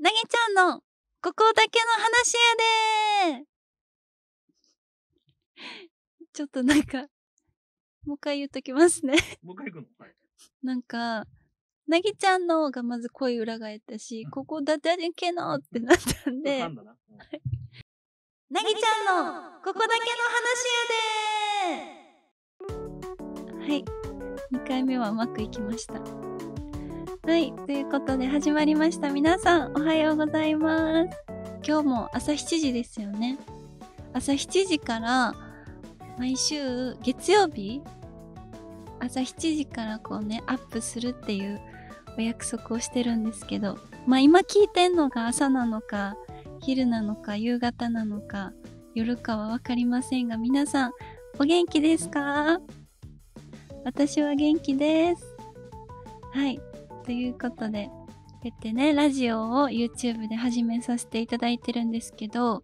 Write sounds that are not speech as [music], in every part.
なげちゃんの、ここだけの話やでー [laughs] ちょっとなんか、もう一回言っときますね [laughs] もう一回行くの、はい、なんか、なぎちゃんのがまず声裏返ったし、うん、ここだだけのってなったんで、ななぎちゃんのここだけの話やではい、2回目はうまくいきました。はい、ということで始まりました。皆さん、おはようございます。今日も朝7時ですよね。朝7時から毎週月曜日朝7時からこうねアップするっていうお約束をしてるんですけどまあ今聞いてんのが朝なのか昼なのか夕方なのか夜かは分かりませんが皆さんお元気ですか私は元気ですはいということで、こってね、ラジオを YouTube で始めさせていただいてるんですけど、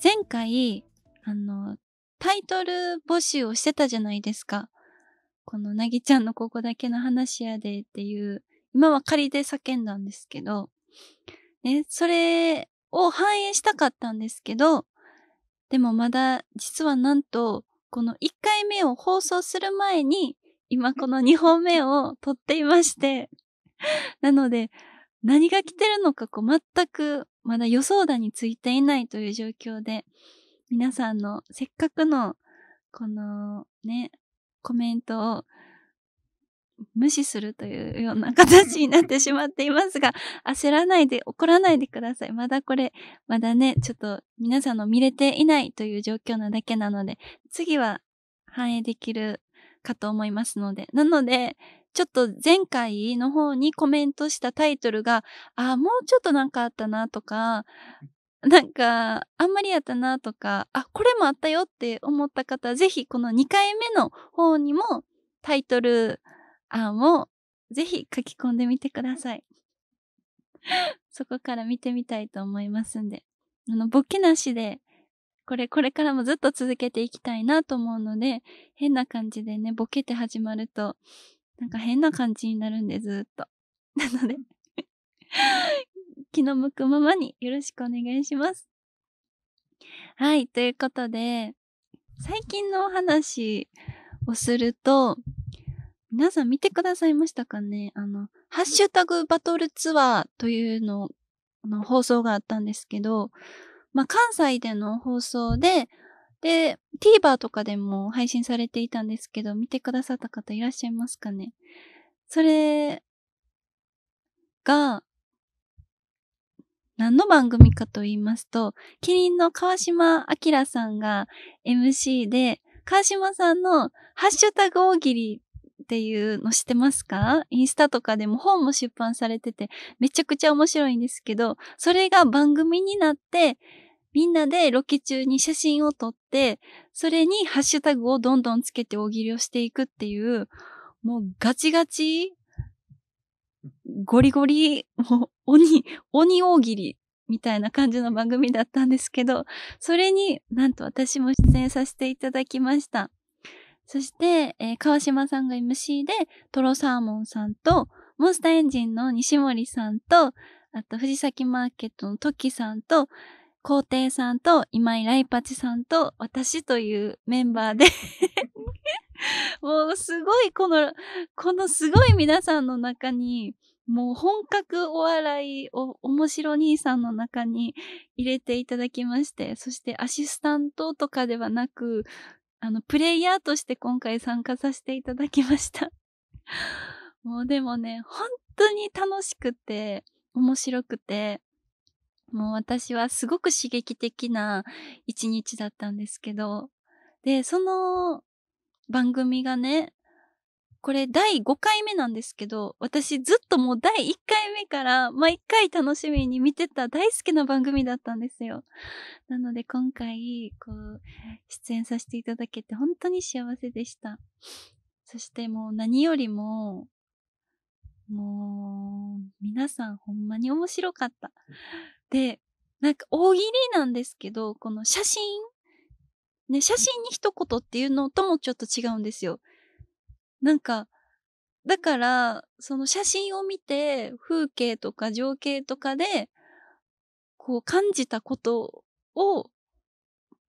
前回、あの、タイトル募集をしてたじゃないですか。このなぎちゃんのここだけの話やでっていう、今は仮で叫んだんですけど、ね、それを反映したかったんですけど、でもまだ実はなんと、この1回目を放送する前に今この2本目を撮っていまして、なので、何が来てるのかこう全くまだ予想だについていないという状況で、皆さんのせっかくのこのね、コメントを無視するというような形になってしまっていますが、焦らないで、怒らないでください。まだこれ、まだね、ちょっと皆さんの見れていないという状況なだけなので、次は反映できるかと思いますので。なので、ちょっと前回の方にコメントしたタイトルが、あ、もうちょっとなんかあったなとか、なんか、あんまりやったなとか、あ、これもあったよって思った方、ぜひこの2回目の方にもタイトル案をぜひ書き込んでみてください。そこから見てみたいと思いますんで。あの、ボケなしでこれ、これからもずっと続けていきたいなと思うので、変な感じでね、ボケて始まると、なんか変な感じになるんで、ずっと。[laughs] なので気の向くままによろしくお願いします。はい、ということで、最近のお話をすると、皆さん見てくださいましたかねあの、ハッシュタグバトルツアーというのの放送があったんですけど、まあ、関西での放送で、で、TVer とかでも配信されていたんですけど、見てくださった方いらっしゃいますかねそれが、何の番組かと言いますと、キリンの川島明さんが MC で、川島さんのハッシュタグ大喜利っていうのしてますかインスタとかでも本も出版されてて、めちゃくちゃ面白いんですけど、それが番組になって、みんなでロケ中に写真を撮って、それにハッシュタグをどんどんつけて大喜利をしていくっていう、もうガチガチ、ゴリゴリ、もう鬼、鬼大喜利みたいな感じの番組だったんですけど、それになんと私も出演させていただきました。そして、えー、川島さんが MC で、トロサーモンさんと、モンスターエンジンの西森さんと、あと、藤崎マーケットのトキさんと、皇帝さんと、今井ライパチさんと、私というメンバーで [laughs] もうすごいこの、このすごい皆さんの中に、もう本格お笑いを面白兄さんの中に入れていただきまして、そしてアシスタントとかではなく、あの、プレイヤーとして今回参加させていただきました。[laughs] もうでもね、本当に楽しくて、面白くて、もう私はすごく刺激的な一日だったんですけど、で、その番組がね、これ第5回目なんですけど、私ずっともう第1回目から毎回楽しみに見てた大好きな番組だったんですよ。なので今回、こう、出演させていただけて本当に幸せでした。そしてもう何よりも、もう、皆さんほんまに面白かった。で、なんか大喜利なんですけど、この写真ね、写真に一言っていうのともちょっと違うんですよ。なんか、だから、その写真を見て、風景とか情景とかで、こう感じたことを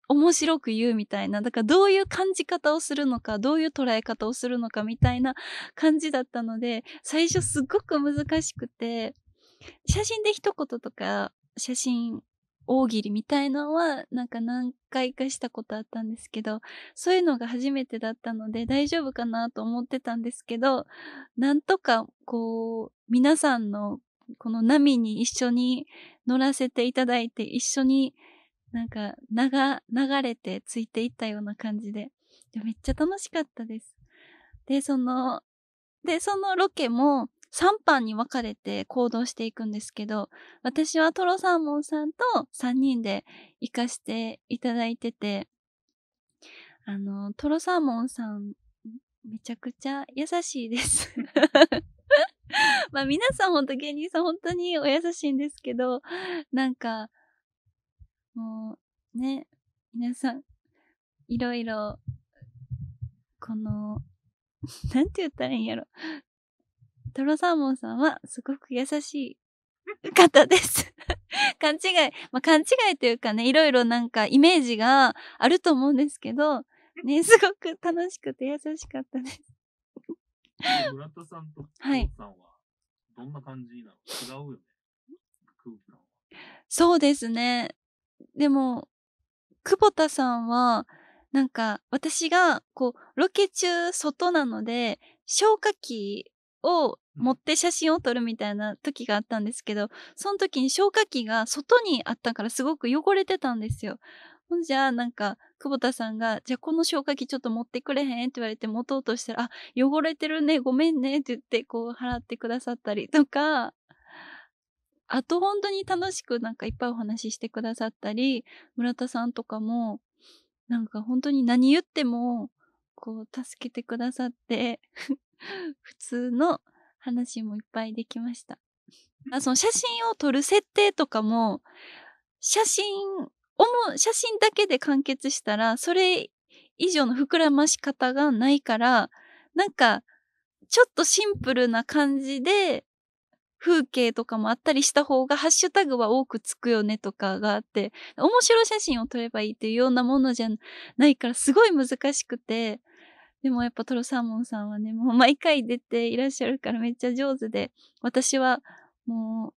面白く言うみたいな、だからどういう感じ方をするのか、どういう捉え方をするのかみたいな感じだったので、最初すっごく難しくて、写真で一言とか、写真大喜利みたいのは、なんか何回かしたことあったんですけど、そういうのが初めてだったので大丈夫かなと思ってたんですけど、なんとかこう、皆さんのこの波に一緒に乗らせていただいて、一緒になんか流、流れてついていったような感じで、めっちゃ楽しかったです。で、その、で、そのロケも、3班に分かれて行動していくんですけど、私はトロサーモンさんと3人で行かせていただいてて、あの、トロサーモンさん、めちゃくちゃ優しいです [laughs] まあ皆さん本当芸人さん本当にお優しいんですけど、なんか、もうね、皆さん、いろいろ、この、なんて言ったらいいんやろ。トロサーモンさんはすごく優しい [laughs] 方です [laughs] 勘違い、まあ、勘違いというかね、いろいろなんかイメージがあると思うんですけど、[laughs] ね、すごく楽しくて優しかったです村田さんとさんは、どんな感じなの、はい、違うよね。空気感は。そうですね。でも、久保田さんは、なんか、私が、こう、ロケ中、外なので、消火器を持って写真を撮るみたいな時があったんですけど、その時に消火器が外にあったからすごく汚れてたんですよ。ほんじゃあ、なんか、久保田さんが、じゃあこの消火器ちょっと持ってくれへんって言われて持とうとしたら、あ、汚れてるね、ごめんねって言って、こう払ってくださったりとか、あと本当に楽しくなんかいっぱいお話ししてくださったり、村田さんとかも、なんか本当に何言っても、こう助けてくださって [laughs] 普通の話もいっぱいできました。あその写真を撮る設定とかも、写真、写真だけで完結したら、それ以上の膨らまし方がないから、なんか、ちょっとシンプルな感じで、風景とかもあったりした方が、ハッシュタグは多くつくよねとかがあって、面白写真を撮ればいいっていうようなものじゃないから、すごい難しくて、でもやっぱトロサーモンさんはね、もう毎回出ていらっしゃるからめっちゃ上手で、私はも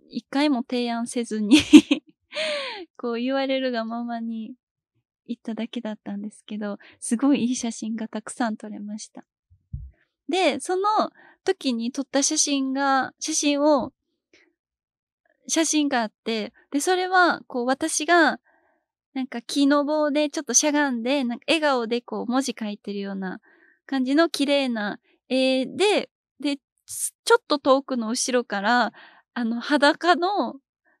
う、一回も提案せずに [laughs] こう言われるがままに行っただけだったんですけど、すごいいい写真がたくさん撮れました。で、その時に撮った写真が、写真を、写真があって、で、それは、こう私がなんか木の棒でちょっとしゃがんで、なんか笑顔でこう文字書いてるような感じの綺麗な絵で、で、ちょっと遠くの後ろから、あの裸の、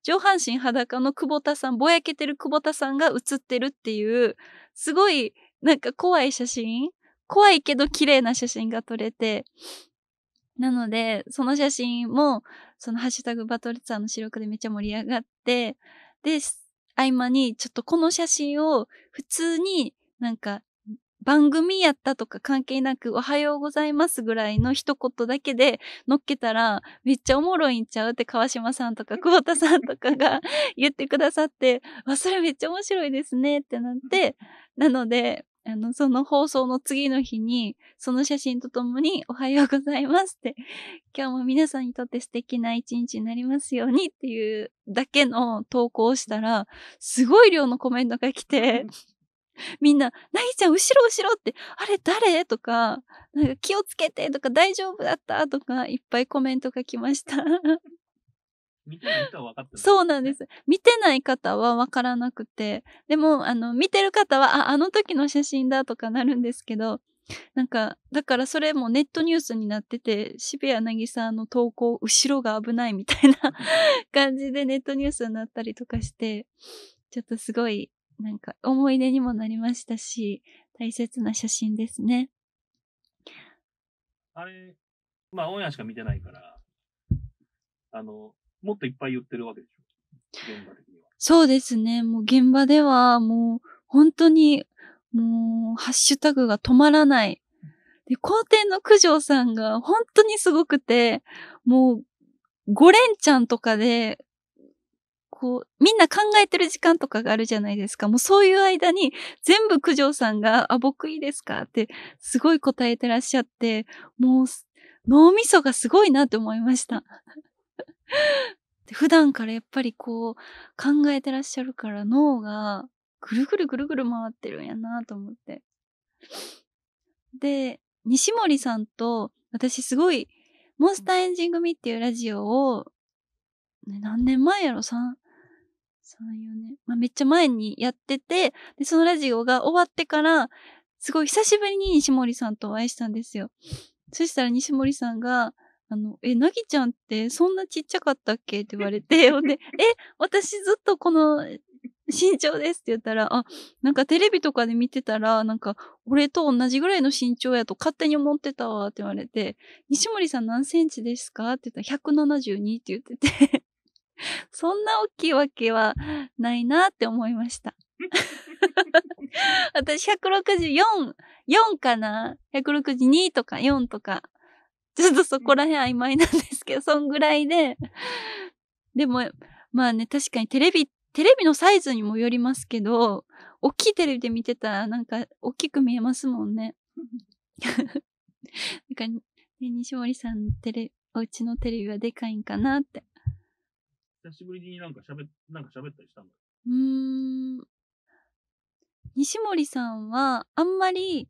上半身裸の久保田さん、ぼやけてる久保田さんが写ってるっていう、すごいなんか怖い写真怖いけど綺麗な写真が撮れて、なので、その写真も、そのハッシュタグバトルツアーの収力でめっちゃ盛り上がって、で、合間に、ちょっとこの写真を普通になんか番組やったとか関係なくおはようございますぐらいの一言だけで乗っけたらめっちゃおもろいんちゃうって川島さんとか久保田さんとかが [laughs] 言ってくださって、わ、それめっちゃ面白いですねってなって、なので、あの、その放送の次の日に、その写真とともにおはようございますって、[laughs] 今日も皆さんにとって素敵な一日になりますようにっていうだけの投稿をしたら、すごい量のコメントが来て、[laughs] みんな、なぎちゃん後ろ後ろって、あれ誰とか、なんか気をつけてとか大丈夫だったとか、いっぱいコメントが来ました見てない人は分かってない、そうなんです。見てない方は分からなくて、でも、あの、見てる方は、あ、あの時の写真だとかなるんですけど、なんか、だからそれもネットニュースになってて、渋谷なぎさの投稿、後ろが危ないみたいな [laughs] 感じでネットニュースになったりとかして、ちょっとすごい、なんか思い出にもなりましたし、大切な写真ですね。あれ、まあ、オンエアしか見てないから、あの、もっといっぱい言ってるわけでしょ現場的には。そうですね。もう現場ではもう本当にもうハッシュタグが止まらない。で、皇帝の九条さんが本当にすごくて、もう五連ちゃんとかでこう、みんな考えてる時間とかがあるじゃないですか。もうそういう間に全部九条さんが、あ、僕いいですかってすごい答えてらっしゃって、もう脳みそがすごいなって思いました。[laughs] 普段からやっぱりこう考えてらっしゃるから脳がぐるぐるぐるぐる回ってるんやなと思って。で、西森さんと私すごいモンスターエンジン組っていうラジオを、ね、何年前やろ ?3、3、4年。まあ、めっちゃ前にやってて、で、そのラジオが終わってから、すごい久しぶりに西森さんとお会いしたんですよ。そしたら西森さんが、あの、え、なぎちゃんってそんなちっちゃかったっけって言われて、[laughs] ほんで、え、私ずっとこの身長ですって言ったら、あ、なんかテレビとかで見てたら、なんか俺と同じぐらいの身長やと勝手に思ってたわって言われて、西森さん何センチですかって言ったら172って言ってて [laughs] そんな大きいわけはないなって思いました。[laughs] 私164、4かな ?162 とか4とか [laughs] ちょっとそこら辺曖昧なんですけど、そんぐらいで。でも、まあね、確かにテレビ、テレビのサイズにもよりますけど、大きいテレビで見てたらなんか大きく見えますもんね。[laughs] なんか、ね、西森さんのテレ、お家のテレビはでかいんかなって。久しぶりになんか喋、なんか喋ったりしたんだうーん。西森さんは、あんまり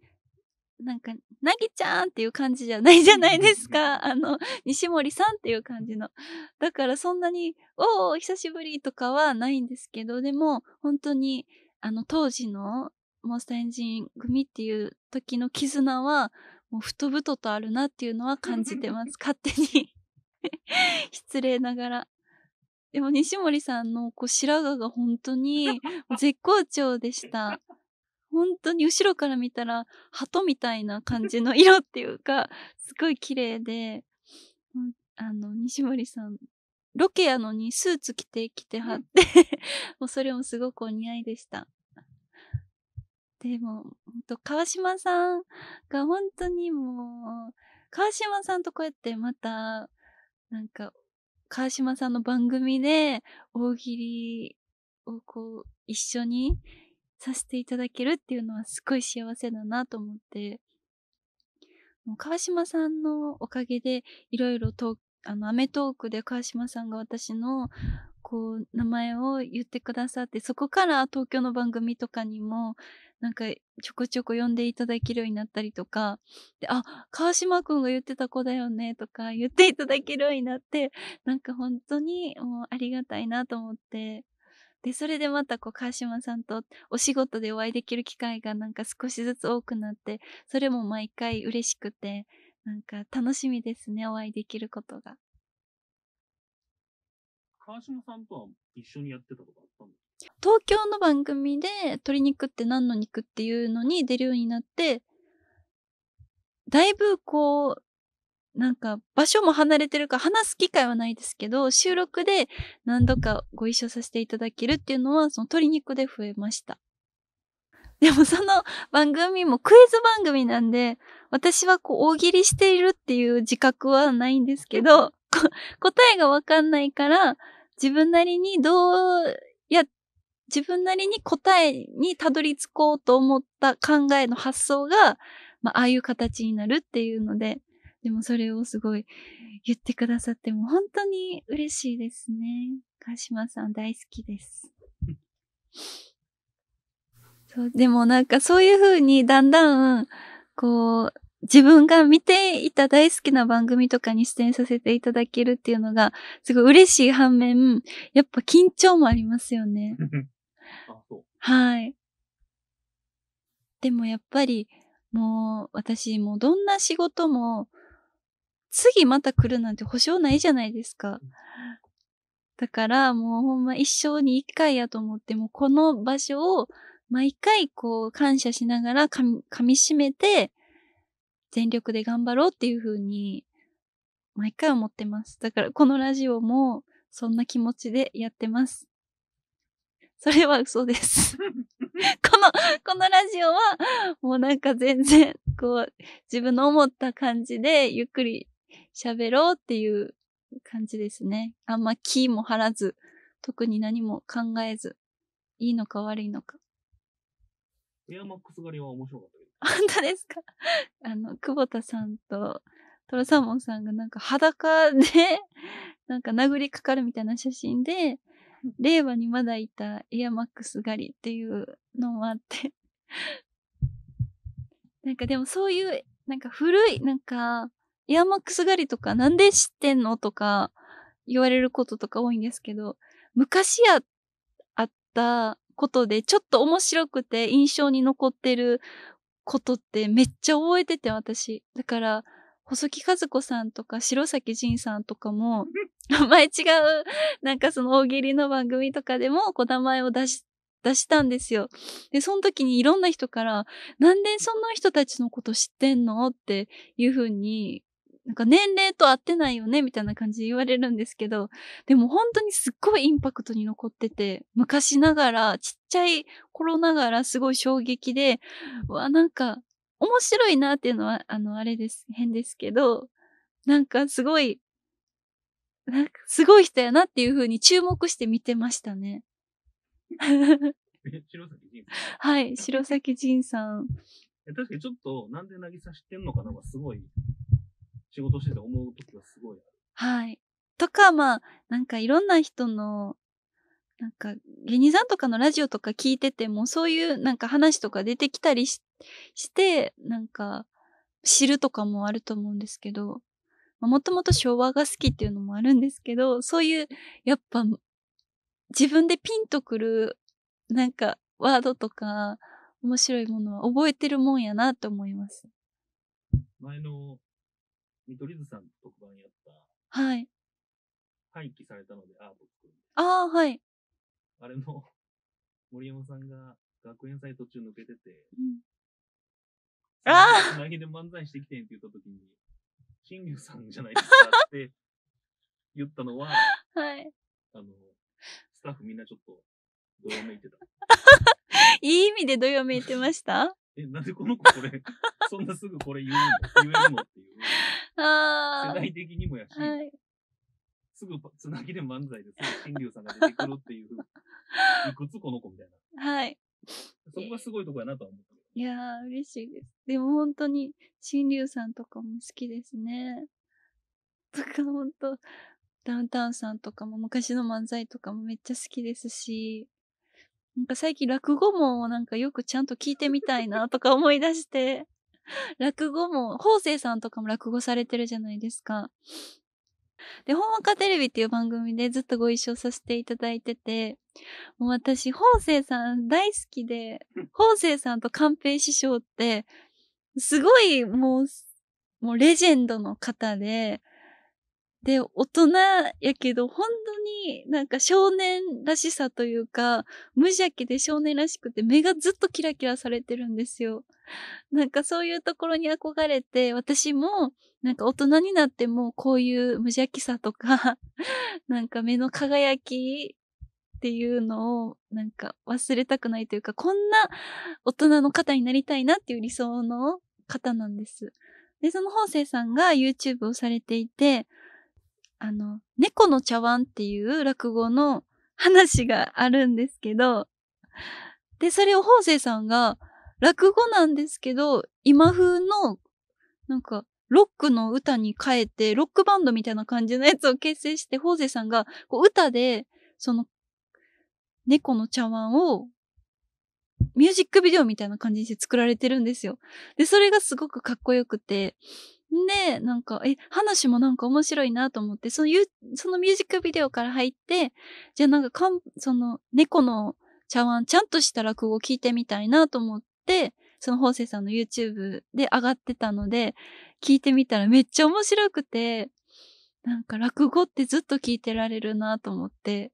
なんか、なぎちゃんっていう感じじゃないじゃないですか。あの、西森さんっていう感じの。だからそんなに、おお、久しぶりとかはないんですけど、でも、本当に、あの、当時のモンスターエンジン組っていう時の絆は、もう太々とあるなっていうのは感じてます。[laughs] 勝手に [laughs] 失礼ながら。でも西森さんのこう白髪が本当に絶好調でした。本当に後ろから見たら鳩みたいな感じの色っていうか、[laughs] すごい綺麗で、あの、西森さん、ロケやのにスーツ着てきてはって [laughs] もうそれもすごくお似合いでした。でも、と川島さんが本当にもう、川島さんとこうやってまた、なんか、川島さんの番組で大喜利をこう、一緒にさせていただけるっていうのはすごい幸せだなと思って、もう川島さんのおかげでいろいろと、あの、アメトークで川島さんが私のこう名前を言ってくださってそこから東京の番組とかにもなんかちょこちょこ呼んでいただけるようになったりとかであ川島くんが言ってた子だよねとか言っていただけるようになってなんか本当にもうありがたいなと思ってで、それでまたこう、川島さんとお仕事でお会いできる機会がなんか少しずつ多くなって、それも毎回嬉しくて、なんか楽しみですね、お会いできることが。川島さんとは一緒にやってたことあったんですか東京の番組で鶏肉って何の肉っていうのに出るようになって、だいぶこう、なんか場所も離れてるから話す機会はないですけど、収録で何度かご一緒させていただけるっていうのは、その鶏肉で増えました。でもその番組もクイズ番組なんで、私はこう大喜利しているっていう自覚はないんですけど、答えがわかんないから、自分なりにどうや、自分なりに答えにたどり着こうと思った考えの発想が、まあ、ああいう形になるっていうので、でもそれをすごい言ってくださっても本当に嬉しいですね。川島さん大好きです。そうでもなんかそういうふうにだんだん、こう、自分が見ていた大好きな番組とかに出演させていただけるっていうのが、すごい嬉しい反面、やっぱ緊張もありますよね。はい。でもやっぱり、もう私もどんな仕事も次また来るなんて保証ないじゃないですか。だからもうほんま一生に一回やと思って、もうこの場所を毎回こう感謝しながらみ噛み締めて、全力で頑張ろうっていうふうに、毎回思ってます。だからこのラジオもそんな気持ちでやってます。それは嘘です。[laughs] この、このラジオは、もうなんか全然、こう、自分の思った感じで、ゆっくり喋ろうっていう感じですね。あんま気も張らず、特に何も考えず、いいのか悪いのか。エアマックス狩りは面白かったけど。[laughs] 本当ですかあの、久保田さんと、トロサーモンさんがなんか裸で [laughs] なんか殴りかかるみたいな写真で、令和にまだいたエアマックス狩りっていうのもあって [laughs] なんかでもそういう、なんか古い、なんか、エアマックス狩りとかなんで知ってんのとか言われることとか多いんですけど、昔やあったことでちょっと面白くて印象に残ってることってめっちゃ覚えてて私。だから、細木和子さんとか白崎仁さんとかも、名 [laughs] 前違う、なんかその大喜利の番組とかでも、こ名前を出し、出したんですよ。で、その時にいろんな人から、なんでそんな人たちのこと知ってんのっていうふうになんか年齢と合ってないよねみたいな感じで言われるんですけど、でも本当にすっごいインパクトに残ってて、昔ながら、ちっちゃい頃ながらすごい衝撃で、わ、なんか面白いなっていうのは、あの、あれです、変ですけど、なんかすごい、なんかすごい人やなっていうふうに注目して見てましたね。白崎仁さん。はい、白崎仁さん。確かにちょっと、なんで渚知ってんのかながすごい仕事してて思う時はすごいはい。とか、まあ、なんかいろんな人の、なんか芸人さんとかのラジオとか聞いてても、そういうなんか話とか出てきたりして、なんか知るとかもあると思うんですけど、もともと昭和が好きっていうのもあるんですけど、そういう、やっぱ、自分でピンとくる、なんか、ワードとか、面白いものは覚えてるもんやなと思います。前の見取り図さんと特番やった、はい。廃棄されたのでアート作る。ああ、はい。あれの、[laughs] 森山さんが学園祭途中抜けてて、うん、ああつなぎで漫才してきてんって言った時に、新竜さんじゃないですかって [laughs] 言ったのは、はい。あの、スタッフみんなちょっと、どよめいてた。[laughs] いい意味でどよめいてましたえ、なんでこの子これ、そんなすぐこれ言うの言えるのっていう。世代的にもやし、はい、すぐつなぎで漫才ですぐ金龍さんが出てくるっていう、[laughs] いくつこの子みたいな。はい。そこがすごいとこやなとは思って。いやー、嬉しいです。でも本当に、新竜さんとかも好きですね。とか本当、ダウンタウンさんとかも昔の漫才とかもめっちゃ好きですし、なんか最近落語もなんかよくちゃんと聞いてみたいなとか思い出して、[laughs] 落語も、法政さんとかも落語されてるじゃないですか。で、本若テレビっていう番組でずっとご一緒させていただいてて、もう私、法政さん大好きで、法政さんと寛平師匠って、すごいもう、もうレジェンドの方で、で、大人やけど、本当になんか少年らしさというか、無邪気で少年らしくて、目がずっとキラキラされてるんですよ。なんかそういうところに憧れて、私もなんか大人になってもこういう無邪気さとか、[laughs] なんか目の輝きっていうのをなんか忘れたくないというか、こんな大人の方になりたいなっていう理想の方なんです。で、その方正さんが YouTube をされていて、あの、猫の茶碗っていう落語の話があるんですけど、で、それを法政さんが、落語なんですけど、今風の、なんか、ロックの歌に変えて、ロックバンドみたいな感じのやつを結成して、法政さんが、こう、歌で、その、猫の茶碗をミュージックビデオみたいな感じにして作られてるんですよ。で、それがすごくかっこよくて、で、なんか、え、話もなんか面白いなと思って、そのそのミュージックビデオから入って、じゃあなんかかん、その、猫の茶碗、ちゃんとした落語を聞いてみたいなと思って、その法政さんの YouTube で上がってたので、聞いてみたらめっちゃ面白くて、なんか落語ってずっと聞いてられるなと思って。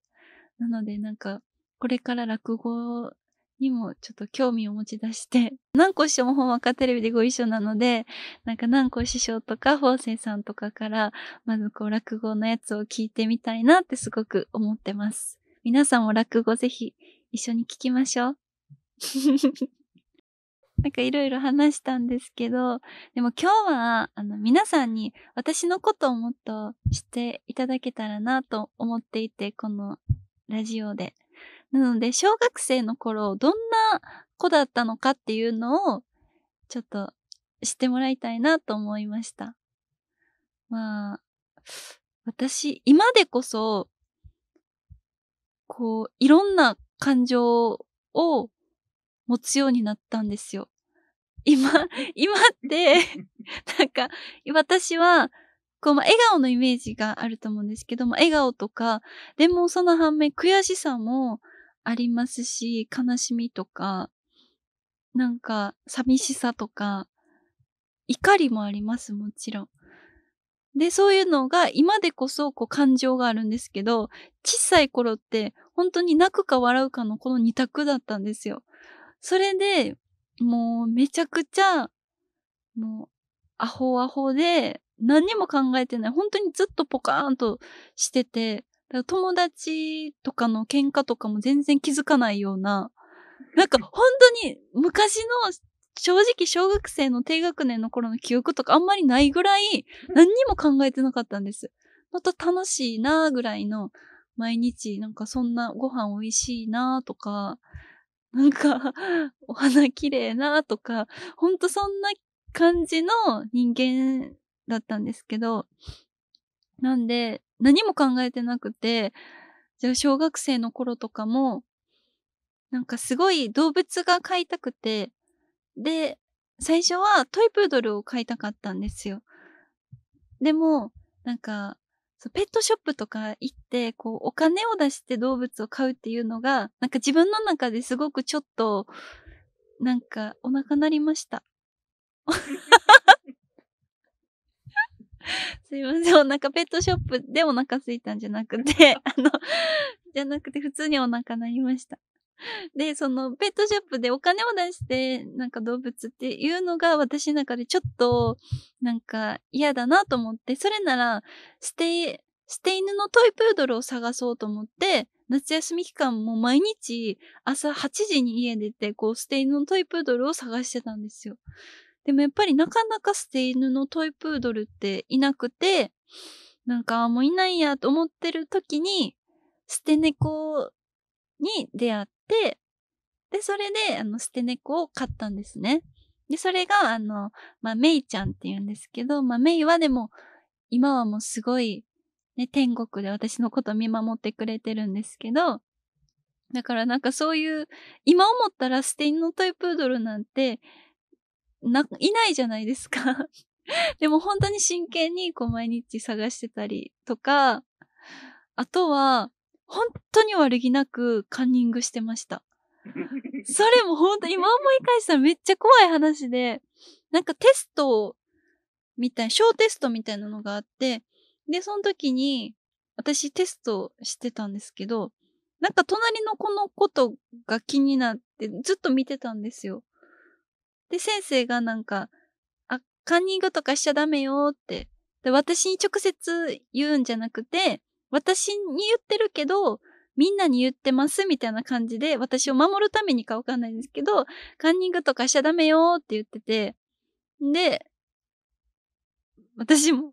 なのでなんか、これから落語にもちょっと興味を持ち出して、南光師匠も本若テレビでご一緒なので、なんか南光師匠とか法政さんとかから、まずこう落語のやつを聞いてみたいなってすごく思ってます。皆さんも落語ぜひ一緒に聞きましょう。[laughs] なんかいろいろ話したんですけど、でも今日は、あの、皆さんに私のことをもっと知っていただけたらなと思っていて、このラジオで。なので、小学生の頃、どんな子だったのかっていうのを、ちょっと知ってもらいたいなと思いました。まあ、私、今でこそ、こう、いろんな感情を持つようになったんですよ。今、[laughs] 今ってなんか、私は、こう、まあ、笑顔のイメージがあると思うんですけども、笑顔とか、でもその反面悔しさも、ありますし、悲しみとか、なんか寂しさとか、怒りもあります、もちろん。で、そういうのが今でこそこう感情があるんですけど、小さい頃って本当に泣くか笑うかのこの二択だったんですよ。それで、もうめちゃくちゃ、もうアホアホで、何にも考えてない。本当にずっとポカーンとしてて、友達とかの喧嘩とかも全然気づかないような、なんか本当に昔の正直小学生の低学年の頃の記憶とかあんまりないぐらい何にも考えてなかったんです。また楽しいなーぐらいの毎日なんかそんなご飯美味しいなーとか、なんか [laughs] お花綺麗なーとか、ほんとそんな感じの人間だったんですけど、なんで、何も考えてなくて、じゃあ小学生の頃とかも、なんかすごい動物が飼いたくて、で、最初はトイプードルを飼いたかったんですよ。でも、なんか、ペットショップとか行って、こう、お金を出して動物を飼うっていうのが、なんか自分の中ですごくちょっと、なんか、お腹鳴りました。[laughs] すいません、お腹、ペットショップでお腹すいたんじゃなくて、[laughs] あの、じゃなくて普通にお腹鳴りました。で、そのペットショップでお金を出して、なんか動物っていうのが私の中でちょっと、なんか嫌だなと思って、それなら、捨て、捨て犬のトイプードルを探そうと思って、夏休み期間も毎日朝8時に家出て、こう、捨て犬のトイプードルを探してたんですよ。でもやっぱりなかなか捨て犬のトイプードルっていなくて、なんかもういないやと思ってる時に、捨て猫に出会って、で、それで、あの、捨て猫を飼ったんですね。で、それが、あの、まあ、メイちゃんって言うんですけど、まあ、メイはでも、今はもうすごい、ね、天国で私のこと見守ってくれてるんですけど、だからなんかそういう、今思ったら捨て犬のトイプードルなんて、な、いないじゃないですか [laughs] でも本当に真剣にこう毎日探してたりとか、あとは、本当に悪気なくカンニングしてました。それも本当、今思い返したらめっちゃ怖い話で、なんかテストみたい、小テストみたいなのがあって、で、その時に、私テストしてたんですけど、なんか隣の子のことが気になってずっと見てたんですよ。で、先生がなんか、あ、カンニングとかしちゃダメよって。で、私に直接言うんじゃなくて、私に言ってるけど、みんなに言ってますみたいな感じで、私を守るためにかわかんないんですけど、カンニングとかしちゃダメよって言ってて、で、私も、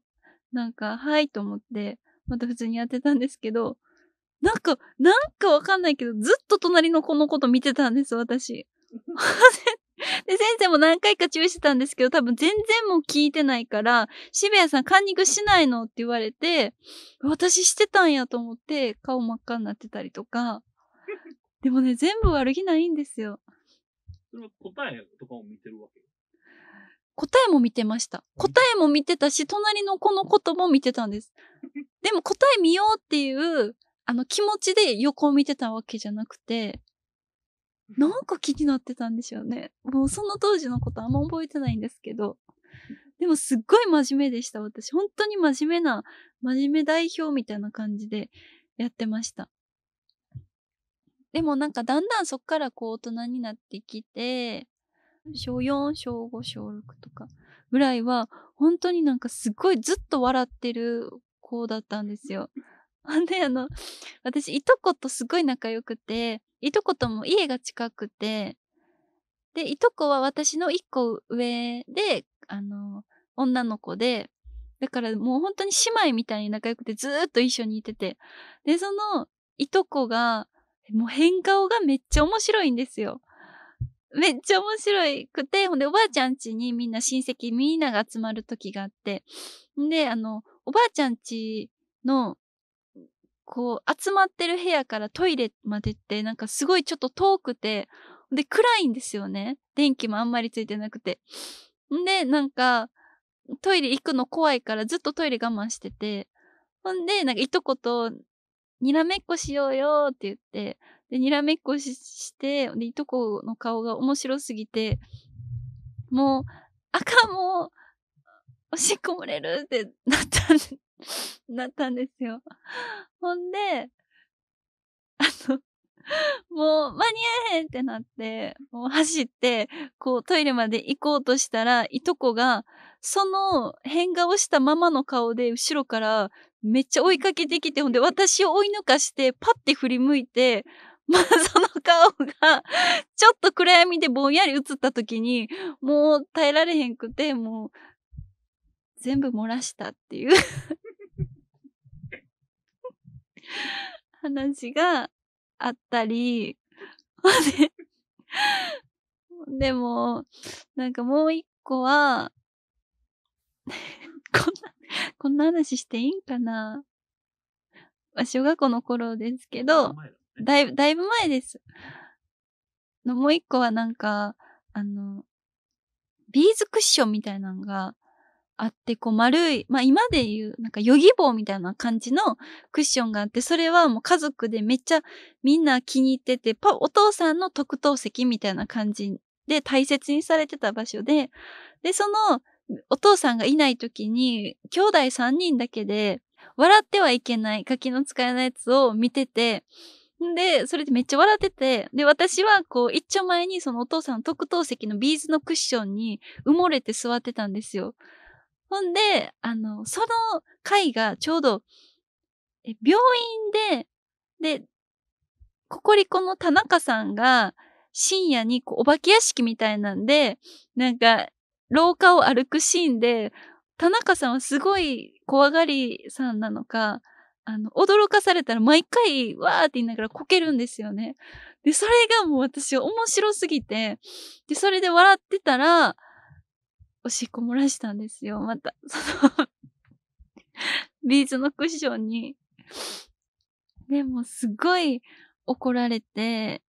なんか、はいと思って、また普通にやってたんですけど、なんか、なんかわかんないけど、ずっと隣の子のこと見てたんです、私。[laughs] 先生も何回か注意してたんですけど、多分全然もう聞いてないから、渋谷さんカンニングしないのって言われて、私してたんやと思って顔真っ赤になってたりとか。でもね、全部悪気ないんですよ。それは答えとかも見てるわけ答えも見てました。答えも見てたし、隣の子のことも見てたんです。でも答え見ようっていう、あの気持ちで横を見てたわけじゃなくて、[laughs] なんか気になってたんでしょうね。もうその当時のことあんま覚えてないんですけど。でもすっごい真面目でした、私。本当に真面目な、真面目代表みたいな感じでやってました。でもなんかだんだんそっからこう大人になってきて、小4、小5、小6とかぐらいは、本当になんかすごいずっと笑ってる子だったんですよ。ほ [laughs] んで、あの、私、いとことすごい仲良くて、いとことも家が近くて、で、いとこは私の一個上で、あの、女の子で、だからもう本当に姉妹みたいに仲良くてずーっと一緒にいてて。で、そのいとこが、もう変顔がめっちゃ面白いんですよ。めっちゃ面白くて、ほんでおばあちゃん家にみんな親戚みんなが集まる時があって。んで、あの、おばあちゃん家のこう、集まってる部屋からトイレまでって、なんかすごいちょっと遠くて、で、暗いんですよね。電気もあんまりついてなくて。んで、なんか、トイレ行くの怖いからずっとトイレ我慢してて、ほんで、なんかいとこと、にらめっこしようよって言って、で、にらめっこしして、で、いとこの顔が面白すぎて、もう、赤も押おしっこ漏れるってなったん [laughs] なったんですよ。[laughs] ほんで、[laughs] あの、もう間に合えへんってなって、もう走って、こうトイレまで行こうとしたら、いとこが、その変顔したままの顔で後ろからめっちゃ追いかけてきて、ほんで私を追い抜かして、パッて振り向いて、まあその顔が、ちょっと暗闇でぼんやり映った時に、もう耐えられへんくて、もう、全部漏らしたっていう話があったり、[laughs] [laughs] でも、なんかもう一個は、[laughs] こんな、こんな話していいんかな、まあ、小学校の頃ですけど、だいぶ、だいぶ前です。のもう一個はなんか、あの、ビーズクッションみたいなのがあって、こう丸い、まあ今で言う、なんかヨギ棒みたいな感じのクッションがあって、それはもう家族でめっちゃみんな気に入ってて、パお父さんの特等席みたいな感じで大切にされてた場所で、で、そのお父さんがいない時に、兄弟3人だけで、笑ってはいけない柿の使えないやつを見てて、で、それでめっちゃ笑ってて、で、私はこう、一丁前にそのお父さんの特等席のビーズのクッションに埋もれて座ってたんですよ。ほんで、あの、その回がちょうど、え病院で、で、ココリコの田中さんが、深夜にこうお化け屋敷みたいなんで、なんか、廊下を歩くシーンで、田中さんはすごい怖がりさんなのか、あの、驚かされたら毎回、わーって言いながらこけるんですよね。で、それがもう私面白すぎて、で、それで笑ってたら、おしっこ漏らしたんですよ。また、[laughs] そのビーズのクッションに。でも、すごい怒られて、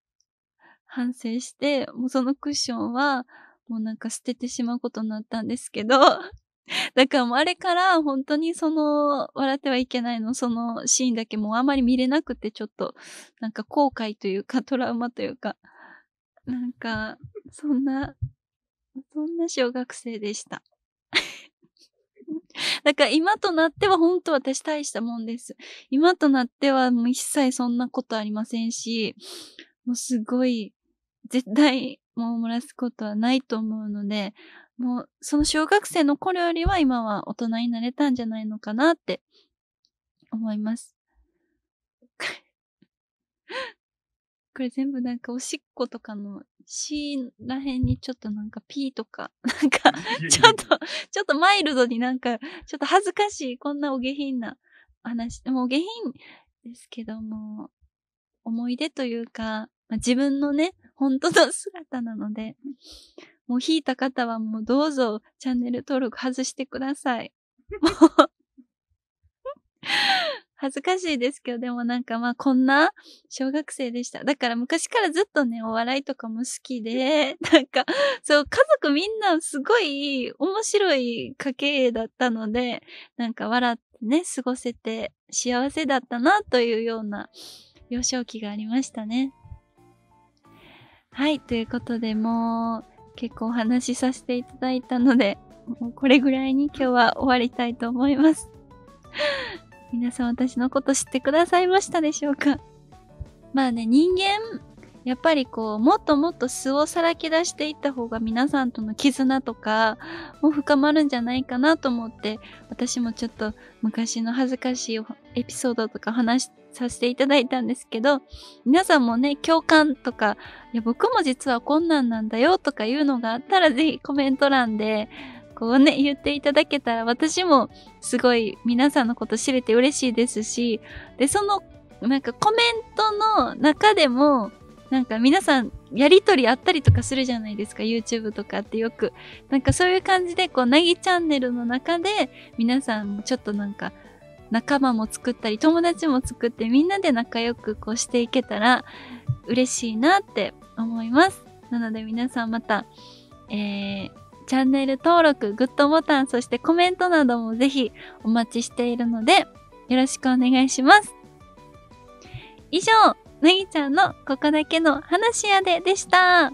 反省して、もうそのクッションは、もうなんか捨ててしまうことになったんですけど、[laughs] だからもうあれから本当にその、笑ってはいけないの、そのシーンだけもうあまり見れなくて、ちょっと、なんか後悔というか、トラウマというか、なんか、そんなそんな小学生でした。だ [laughs] から今となっては本当私大したもんです。今となってはもう一切そんなことありませんし、もうすごい絶対もう漏らすことはないと思うので、もうその小学生の頃よりは今は大人になれたんじゃないのかなって思います。これ全部なんかおしっことかの C らへんにちょっとなんか P とか、[laughs] なんかちょっと、ちょっとマイルドになんか、ちょっと恥ずかしい、こんなお下品な話、もうお下品ですけども、思い出というか、まあ、自分のね、本当の姿なので、もう引いた方はもうどうぞチャンネル登録外してください。もう恥ずかしいですけど、でもなんかまあこんな小学生でした。だから昔からずっとね、お笑いとかも好きで、[laughs] なんか、そう、家族みんなすごい面白い家系だったので、なんか笑ってね、過ごせて幸せだったなというような幼少期がありましたね。はい、ということでもう結構お話しさせていただいたので、もうこれぐらいに今日は終わりたいと思います。皆さん私のこと知ってくださいましたでしょうかまあね、人間、やっぱりこう、もっともっと素をさらけ出していった方が皆さんとの絆とかも深まるんじゃないかなと思って、私もちょっと昔の恥ずかしいエピソードとか話させていただいたんですけど、皆さんもね、共感とか、いや、僕も実は困難なんなんだよとかいうのがあったら、ぜひコメント欄でこうね、言っていただけたら私もすごい皆さんのこと知れて嬉しいですし、で、そのなんかコメントの中でも、なんか皆さんやりとりあったりとかするじゃないですか、YouTube とかってよく。なんかそういう感じで、こう、なぎチャンネルの中で皆さんもちょっとなんか仲間も作ったり、友達も作ってみんなで仲良くこうしていけたら嬉しいなって思います。なので皆さんまた、えー、チャンネル登録、グッドボタン、そしてコメントなどもぜひお待ちしているので、よろしくお願いします。以上、なぎちゃんのここだけの話やででした。